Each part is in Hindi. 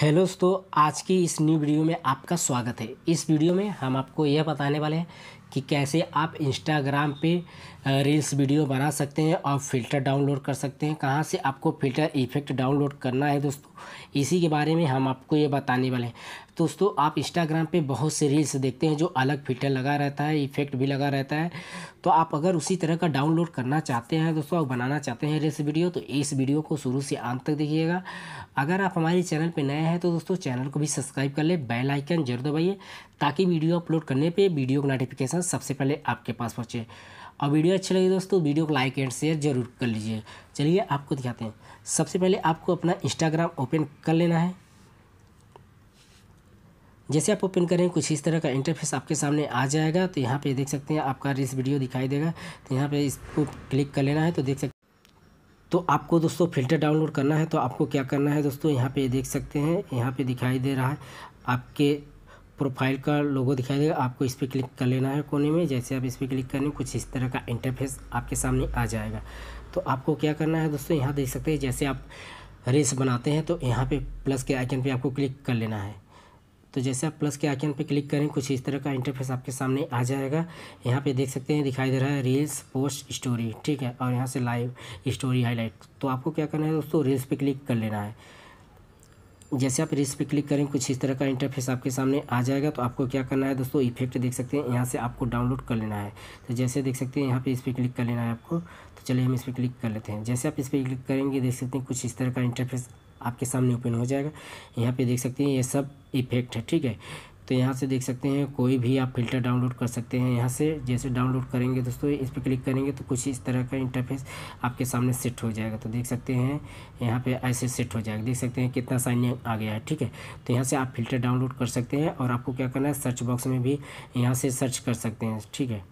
हेलो दोस्तों आज की इस न्यू वीडियो में आपका स्वागत है इस वीडियो में हम आपको यह बताने वाले हैं कि कैसे आप इंस्टाग्राम पे रील्स वीडियो बना सकते हैं और फ़िल्टर डाउनलोड कर सकते हैं कहाँ से आपको फ़िल्टर इफ़ेक्ट डाउनलोड करना है दोस्तों इसी के बारे में हम आपको ये बताने वाले हैं दोस्तों आप इंस्टाग्राम पे बहुत से रील्स देखते हैं जो अलग फ़िल्टर लगा रहता है इफ़ेक्ट भी लगा रहता है तो आप अगर उसी तरह का डाउनलोड करना चाहते हैं दोस्तों आप बनाना चाहते हैं रील्स वीडियो तो इस वीडियो को शुरू से अंत तक देखिएगा अगर आप हमारे चैनल पर नए हैं तो दोस्तों चैनल को भी सब्सक्राइब कर ले बेलाइकन जरूर दबाइए ताकि वीडियो अपलोड करने पे वीडियो का नोटिफिकेशन सबसे पहले आपके पास पहुँचे और वीडियो अच्छी लगी दोस्तों वीडियो को लाइक एंड शेयर जरूर कर लीजिए चलिए आपको दिखाते हैं सबसे पहले आपको अपना इंस्टाग्राम ओपन कर लेना है जैसे आप ओपन करें कुछ इस तरह का इंटरफेस आपके सामने आ जाएगा तो यहाँ पे देख सकते हैं आपका रिस वीडियो दिखाई देगा तो यहाँ पे इसको क्लिक कर लेना है तो देख सकते तो आपको दोस्तों फ़िल्टर डाउनलोड करना है तो आपको क्या करना है दोस्तों यहाँ पे देख सकते हैं यहाँ पे दिखाई दे रहा है आपके प्रोफाइल का लोगो दिखाई देगा आपको इस पर क्लिक कर लेना है कोने में जैसे आप इस पर क्लिक करेंगे कुछ इस तरह का इंटरफेस आपके सामने आ जाएगा तो आपको क्या करना है दोस्तों यहाँ देख सकते हैं जैसे आप रेस बनाते हैं तो यहाँ पे प्लस के आइकन पे आपको क्लिक कर लेना है तो जैसे आप प्लस के आइकन पे क्लिक करें कुछ इस तरह का इंटरफेस आपके सामने आ जाएगा यहाँ पे देख सकते हैं दिखाई दे रहा है रील्स पोस्ट स्टोरी ठीक है और यहाँ से लाइव स्टोरी हाईलाइट तो आपको क्या करना है दोस्तों रील्स पे क्लिक कर लेना है जैसे आप इस पर क्लिक करें कुछ इस तरह का इंटरफेस आपके सामने आ जाएगा तो आपको क्या करना है दोस्तों इफेक्ट देख सकते हैं यहाँ से आपको डाउनलोड कर लेना है तो जैसे देख सकते हैं यहाँ पे इस पर क्लिक कर लेना है आपको तो चलिए हम इस पर क्लिक कर लेते हैं जैसे आप इस पर क्लिक करेंगे देख सकते हैं कुछ इस तरह का इंटरफेस आपके सामने ओपन हो जाएगा यहाँ पे देख सकते हैं ये सब इफेक्ट है ठीक है तो यहाँ से देख सकते हैं कोई भी आप फिल्टर डाउनलोड कर सकते हैं यहाँ से जैसे डाउनलोड करेंगे दोस्तों इस पर क्लिक करेंगे तो कुछ इस तरह का इंटरफेस आपके सामने सेट हो जाएगा तो देख सकते हैं यहाँ पे ऐसे सेट हो जाएगा देख सकते हैं कितना साइन आ गया है ठीक है तो यहाँ से आप फिल्टर डाउनलोड कर सकते हैं और आपको क्या करना है सर्च बॉक्स में भी यहाँ से सर्च कर सकते हैं ठीक है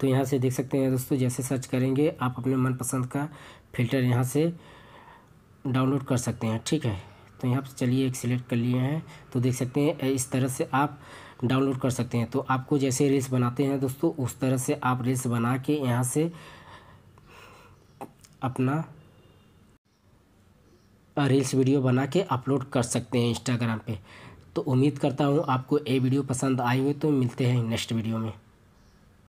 तो यहाँ से देख सकते हैं दोस्तों जैसे सर्च करेंगे आप अपने मनपसंद का फ़िल्टर यहाँ से डाउनलोड कर सकते हैं ठीक है तो यहाँ पर चलिए एक सिलेक्ट कर लिए हैं तो देख सकते हैं इस तरह से आप डाउनलोड कर सकते हैं तो आपको जैसे रील्स बनाते हैं दोस्तों उस तरह से आप रील्स बना के यहाँ से अपना रील्स वीडियो बना के अपलोड कर सकते हैं इंस्टाग्राम पे तो उम्मीद करता हूँ आपको ये वीडियो पसंद आई हुई तो मिलते हैं नेक्स्ट वीडियो में